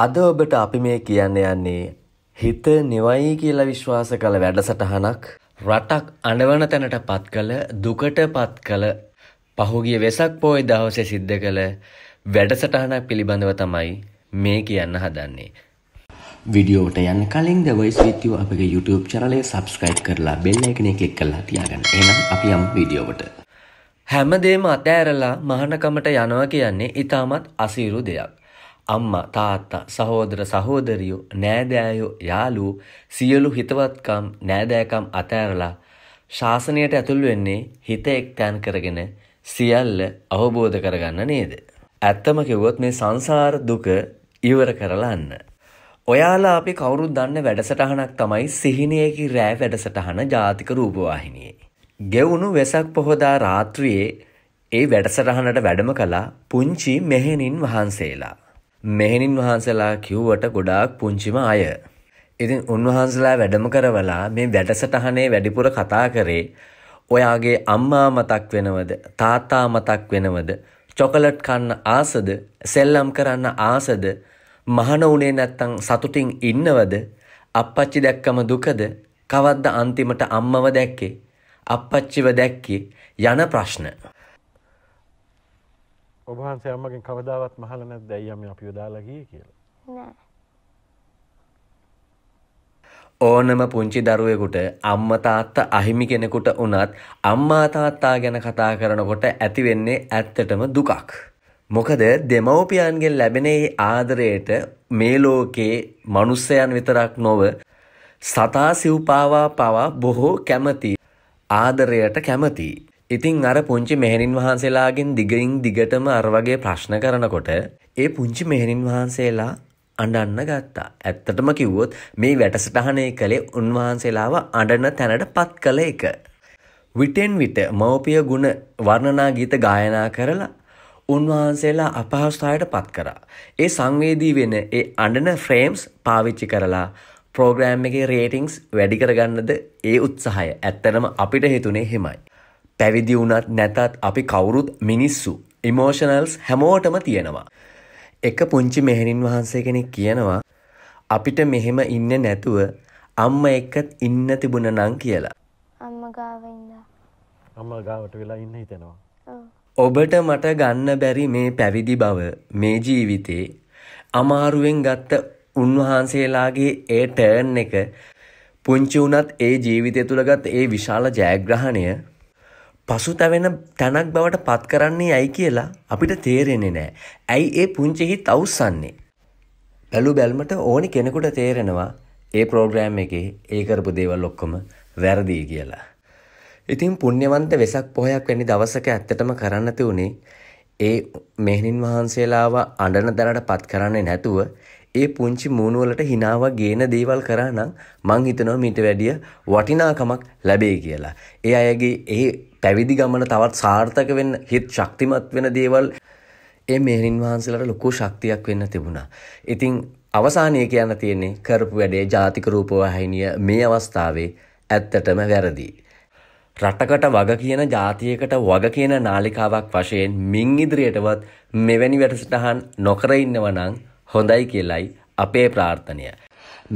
අද ඔබට අපි මේ කියන්න යන්නේ හිත නිවයි කියලා විශ්වාස කළ වැඩසටහනක් රටක් අනවන තැනට පත් කළ දුකට පත් කළ පහුගිය වෙසක් පෝය දවසේ සිද්ධ කළ වැඩසටහනක් පිළිබඳව තමයි මේ කියන්න හදන්නේ. විඩියෝට යන්න කලින් දවයිස් විත්තිව අපගේ YouTube චරලය සබස්ක්‍රයිබ් කරලා බෙල්ල එකනේ කලික් කරලා තියාගන්න එනම් අපි යම් විඩියෝවට. හැමදේම අතෑරලා මහනකමට යනවා කියන්නේ ඉතාමත් අසීරු දෙයක්. අම්මා තාත්තා සහෝදර සහෝදරියෝ නෑදෑයෝ යාළුවෝ සියලු හිතවත්කම් නෑදෑකම් අතෑරලා ශාසනයට ඇතුල් වෙන්නේ හිත එක්තැන් කරගෙන සියල්ල අවබෝධ කරගන්න නේද. ඇත්තම කිව්වොත් මේ සංසාර දුක ඉවර කරලන්න. ඔයාලා අපි කවුරුත් දන්න වැඩසටහනක් තමයි සිහිනයකි රෑ වැඩසටහන ජාතික රූපවාහිනියේ. ගෙවුණු වෙසක් පොහොදා රාත්‍රියයේ ඒ වැඩසටහනට වැඩම කලා පුංචි මෙහෙණින් වහන්සේලා. මෙහෙණින් වහන්සලා කිව්වට ගොඩාක් පුංචිම අය. ඉතින් උන්වහන්සලා වැඩම කරවලා මේ වැඩසටහනේ වැඩිපුර කතා කරේ ඔයාගේ අම්මා මතක් වෙනවද තාත්තා මතක් වෙනවද චොකලට් කන්න ආසද සෙල්ලම් කරන්න ආසද මහන උනේ නැත්තං සතුටින් ඉන්නවද අපච්චි දැක්කම දුකද කවද්ද අන්තිමට අම්මව දැක්කේ අපච්චිව දැක්කේ යන ප්‍රශ්න ඔබහන්සේ අම්මගෙන් කවදාවත් මහල නැද්ද ඇයි අම්මේ අපිව දාලා ගියේ කියලා නෑ ඕනම පුංචි දරුවෙකුට අම්ම තාත්තා අහිමි කෙනෙකුට වුණත් අම්මා තාත්තා ගැන කතා කරනකොට ඇති වෙන්නේ ඇත්තටම දුකක්. මොකද දෙමව්පියන්ගෙන් ලැබෙනේ ආදරයට මේ ලෝකේ මනුස්සයන් විතරක් නොව සතා සිව්පාවා පවා බොහෝ කැමති ආදරයට කැමතියි. ඉතින් අර පුංචි මෙහෙණින් වහන්සේලාගෙන් දිගින් දිගටම අර වගේ ප්‍රශ්න කරනකොට ඒ පුංචි මෙහෙණින් වහන්සේලා අඩන්න ගත්තා. ඇත්තටම කිව්වොත් මේ වැටසටහනය කළේ උන්වහන්සේලාව අඩන තැනට පත් කළ එක. විටෙන් විට මවපිය ගුණ වර්ණනා ගීත ගායනා කරලා උන්වහන්සේලා අපහස්ථායට පත් කරා. ඒ සංවේදී වෙන ඒ අඩන ෆ්‍රේම්ස් පාවිච්චි කරලා ප්‍රෝග්‍රෑම් එකේ රේටිංස් වැඩිකරගන්නද ඒ උත්සාහය ඇත්තනම අපිට හිතුනේ හෙමයි. පැවිදි වුණත් නැතත් අපි කවුරුත් මිනිස්සු ඉමෝෂනල්ස් හැමෝටම තියෙනවා. එක පුංචි මෙහෙණින් වහන්සේ කෙනෙක් කියනවා අපිට මෙහෙම ඉන්න නැතුව අම්ම එක්කත් ඉන්න තිබුණ නං කියලා. අම්ම ගාවට වෙලා ඉන්න හිතෙනවා. ඔබට මට ගන්න බැරි මේ පැවිදි බව මේ ජීවිතේ අමාරුවෙන් ගත්ත උන්වහන්සේලාගේ ඒ ටර්න් එක පුංචි වුණත් ඒ ජීවිතය තුළගත් ඒ විශාල ජයග්‍රහණය පසුතැවෙන තැනක් බවට පත් කරන්නේ ඇයි කියලා අපිට තේරෙන්නේ නෑ. ඇයි ඒ පුංචිහි තවස්සන්නේ. බැලු බැල්මට ඕනි කෙනෙකුට තේරෙනවා ඒ ප්‍රෝග්‍රෑම් එකේ ඒකරපු දේවල් ඔක්කොම වැරදිී කියලා. ඉතින් පුුණ්්‍යවන්ත වෙසක් පොහයක් වැනි දවසක ඇත්තටම කරන්නති වුණේ ඒ මෙහනින් වහන්සේලාව අඩන දරට පත් කරන්නේ නැතුව ඒ පුංචි මූුණුවලට හිනාවක් ගේන දේවල් කරා නම් මං හිතනව මීට වැඩිය වටිනාකමක් ලැබේ කියලා. ඒ අයගේ ඒ පැවිදි ගමන තවත් සාර්ථක වෙන්න හිත් ශක්තිමත් වෙන දේවල් ඒ මේහින් වහන්සලට ලොකු ශක්තියක් වෙන්න තිබුණා. ඉතිං අවසානය කියන්න තියෙන්නේ කරපු වැඩේ ජාතික රූපවාහිනිය මේ අවස්ථාවේ ඇත්තටම වැරදිී. රටකට වග කියන ජාතියකට වග කියන නාලිකාවක් වශයෙන් මින් ඉදිරියටවත් මෙවැනි වැටසටහන් නොකර ඉන්නවනං හොඳයි කියලයි අපේ ප්‍රාර්ථනය.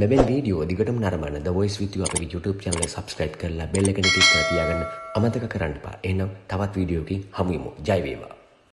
මෙබෙන් වීඩියෝ දිගටම නරමන ද වොයිස් විතිය අපේ YouTube channel subscribe කරලා bell එක නිතිස් කරලා තියාගන්න අමතක කරන්න එපා. එහෙනම් තවත් වීඩියෝකින් හමු වෙමු. ජය වේවා.